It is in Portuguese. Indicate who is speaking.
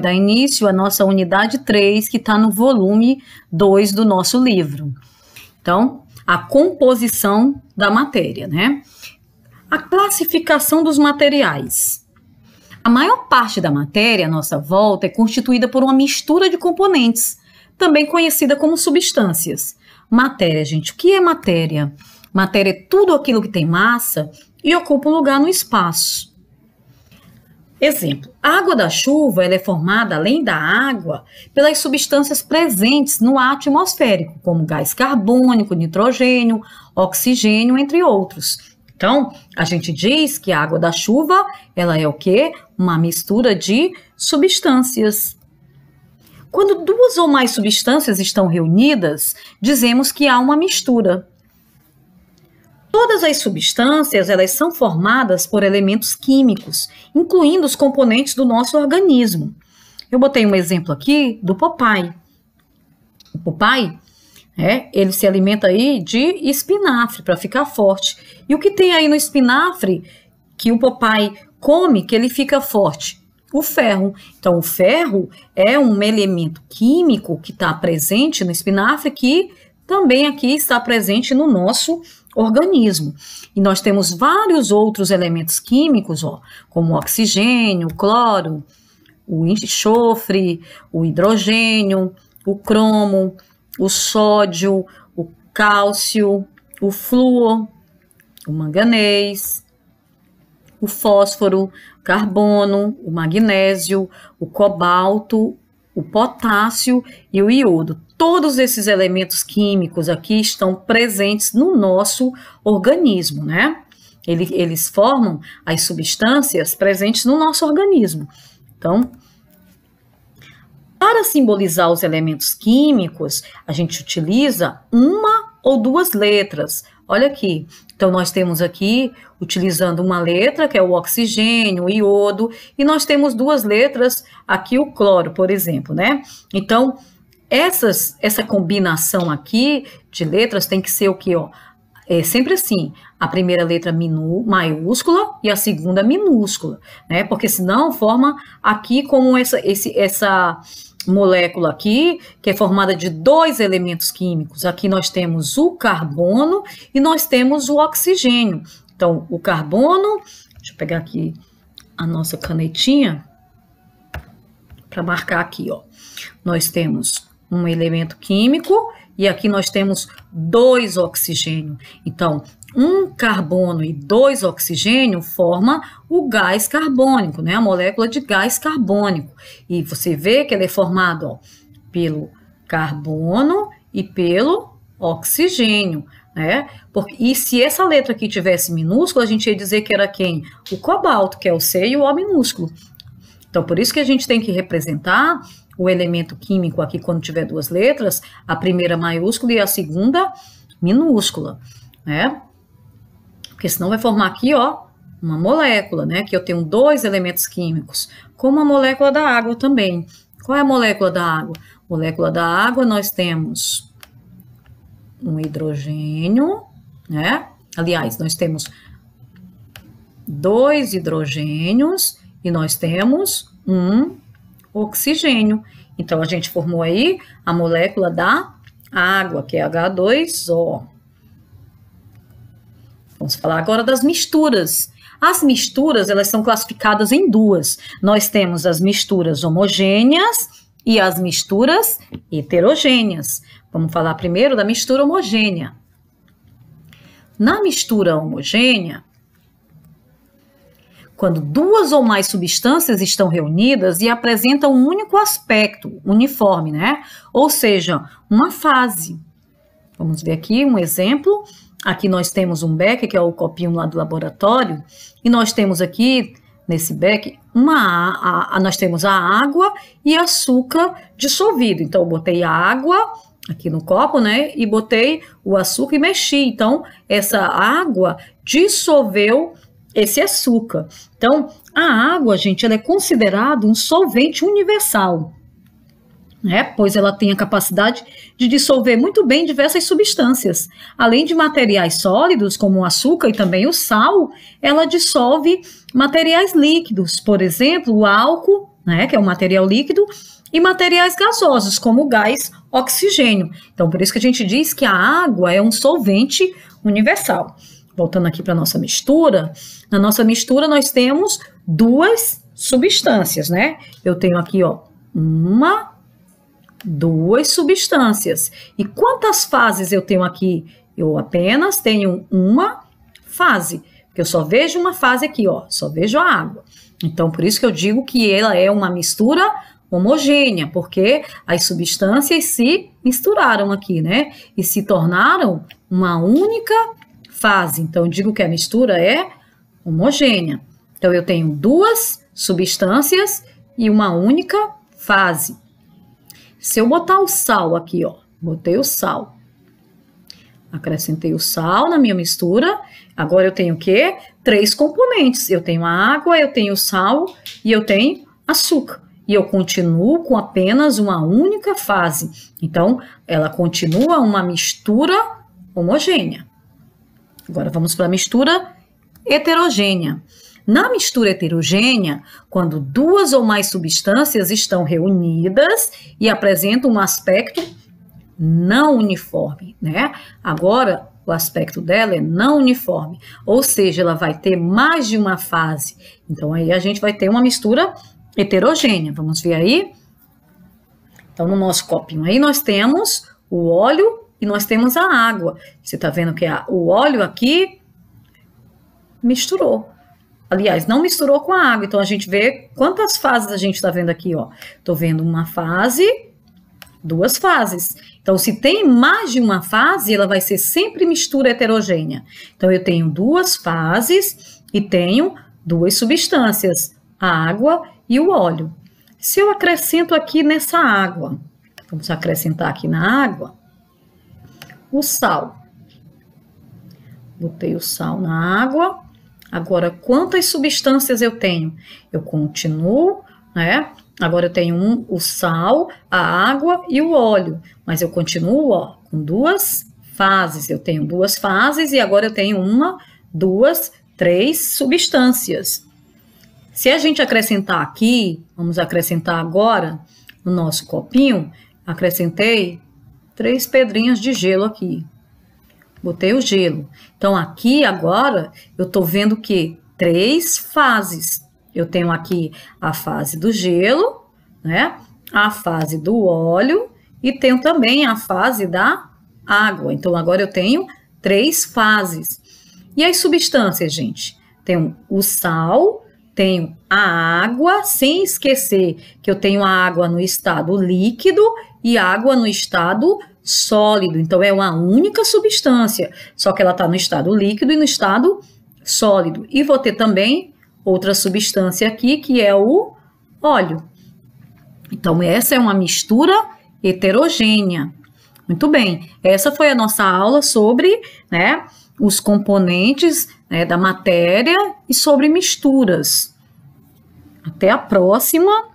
Speaker 1: dar início à nossa unidade 3, que está no volume 2 do nosso livro. Então, a composição da matéria, né? A classificação dos materiais. A maior parte da matéria à nossa volta é constituída por uma mistura de componentes, também conhecida como substâncias. Matéria, gente, o que é matéria? Matéria é tudo aquilo que tem massa e ocupa um lugar no espaço. Exemplo: a água da chuva é formada, além da água, pelas substâncias presentes no ar atmosférico, como gás carbônico, nitrogênio, oxigênio, entre outros. Então, a gente diz que a água da chuva, ela é o quê? Uma mistura de substâncias. Quando duas ou mais substâncias estão reunidas, dizemos que há uma mistura. Todas as substâncias, elas são formadas por elementos químicos, incluindo os componentes do nosso organismo. Eu botei um exemplo aqui do papai O papai é, né, ele se alimenta aí de espinafre para ficar forte. E o que tem aí no espinafre que o papai come que ele fica forte? O ferro. Então, o ferro é um elemento químico que está presente no espinafre que também aqui está presente no nosso organismo organismo. E nós temos vários outros elementos químicos, ó, como o oxigênio, o cloro, o enxofre, o hidrogênio, o cromo, o sódio, o cálcio, o flúor, o manganês, o fósforo, o carbono, o magnésio, o cobalto, o potássio e o iodo. Todos esses elementos químicos aqui estão presentes no nosso organismo, né? eles formam as substâncias presentes no nosso organismo. Então, para simbolizar os elementos químicos, a gente utiliza uma ou duas letras, Olha aqui. Então, nós temos aqui, utilizando uma letra, que é o oxigênio, o iodo, e nós temos duas letras, aqui o cloro, por exemplo, né? Então, essas, essa combinação aqui de letras tem que ser o que, ó? é sempre assim: a primeira letra minu, maiúscula e a segunda minúscula, né? Porque senão forma aqui como essa, esse, essa molécula aqui, que é formada de dois elementos químicos. Aqui nós temos o carbono e nós temos o oxigênio. Então, o carbono, deixa eu pegar aqui a nossa canetinha para marcar aqui, ó. Nós temos um elemento químico e aqui nós temos dois oxigênio. Então, um carbono e dois oxigênio forma o gás carbônico, né? A molécula de gás carbônico. E você vê que ela é formada ó, pelo carbono e pelo oxigênio, né? Porque, e se essa letra aqui tivesse minúscula, a gente ia dizer que era quem? O cobalto, que é o C e o O minúsculo. Então, por isso que a gente tem que representar o elemento químico aqui quando tiver duas letras, a primeira maiúscula e a segunda minúscula, né? Porque senão vai formar aqui, ó, uma molécula, né? Que eu tenho dois elementos químicos, como a molécula da água também. Qual é a molécula da água? Molécula da água nós temos um hidrogênio, né? Aliás, nós temos dois hidrogênios e nós temos um oxigênio. Então, a gente formou aí a molécula da água, que é H2O. Vamos falar agora das misturas. As misturas, elas são classificadas em duas. Nós temos as misturas homogêneas e as misturas heterogêneas. Vamos falar primeiro da mistura homogênea. Na mistura homogênea, quando duas ou mais substâncias estão reunidas e apresentam um único aspecto uniforme, né? Ou seja, uma fase. Vamos ver aqui um exemplo. Aqui nós temos um beck, que é o copinho lá do laboratório, e nós temos aqui nesse beck uma a, a, nós temos a água e açúcar dissolvido. Então eu botei a água aqui no copo, né, e botei o açúcar e mexi. Então essa água dissolveu esse é açúcar. Então, a água, gente, ela é considerada um solvente universal, né? pois ela tem a capacidade de dissolver muito bem diversas substâncias. Além de materiais sólidos, como o açúcar e também o sal, ela dissolve materiais líquidos, por exemplo, o álcool, né, que é um material líquido, e materiais gasosos, como o gás oxigênio. Então, por isso que a gente diz que a água é um solvente universal voltando aqui para a nossa mistura, na nossa mistura nós temos duas substâncias, né? Eu tenho aqui, ó, uma, duas substâncias. E quantas fases eu tenho aqui? Eu apenas tenho uma fase, porque eu só vejo uma fase aqui, ó, só vejo a água. Então, por isso que eu digo que ela é uma mistura homogênea, porque as substâncias se misturaram aqui, né? E se tornaram uma única fase. Então, digo que a mistura é homogênea. Então, eu tenho duas substâncias e uma única fase. Se eu botar o sal aqui, ó, botei o sal. Acrescentei o sal na minha mistura. Agora eu tenho o quê? Três componentes. Eu tenho a água, eu tenho o sal e eu tenho açúcar. E eu continuo com apenas uma única fase. Então, ela continua uma mistura homogênea. Agora vamos para a mistura heterogênea. Na mistura heterogênea, quando duas ou mais substâncias estão reunidas e apresentam um aspecto não uniforme, né? Agora, o aspecto dela é não uniforme, ou seja, ela vai ter mais de uma fase. Então, aí a gente vai ter uma mistura heterogênea. Vamos ver aí? Então, no nosso copinho aí nós temos o óleo e nós temos a água. Você está vendo que a, o óleo aqui misturou. Aliás, não misturou com a água. Então a gente vê quantas fases a gente está vendo aqui, ó. Estou vendo uma fase, duas fases. Então, se tem mais de uma fase, ela vai ser sempre mistura heterogênea. Então, eu tenho duas fases e tenho duas substâncias, a água e o óleo. Se eu acrescento aqui nessa água, vamos acrescentar aqui na água, o sal. Botei o sal na água. Agora, quantas substâncias eu tenho? Eu continuo, né? Agora eu tenho um, o sal, a água e o óleo, mas eu continuo ó, com duas fases. Eu tenho duas fases e agora eu tenho uma, duas, três substâncias. Se a gente acrescentar aqui, vamos acrescentar agora no nosso copinho, acrescentei três pedrinhas de gelo aqui. Botei o gelo. Então, aqui agora, eu estou vendo que três fases. Eu tenho aqui a fase do gelo, né? A fase do óleo e tenho também a fase da água. Então, agora eu tenho três fases. E as substâncias, gente? Tenho o sal, tenho a água, sem esquecer que eu tenho a água no estado líquido e água no estado sólido. Então, é uma única substância, só que ela está no estado líquido e no estado sólido. E vou ter também outra substância aqui, que é o óleo. Então, essa é uma mistura heterogênea. Muito bem, essa foi a nossa aula sobre né, os componentes né, da matéria e sobre misturas. Até a próxima!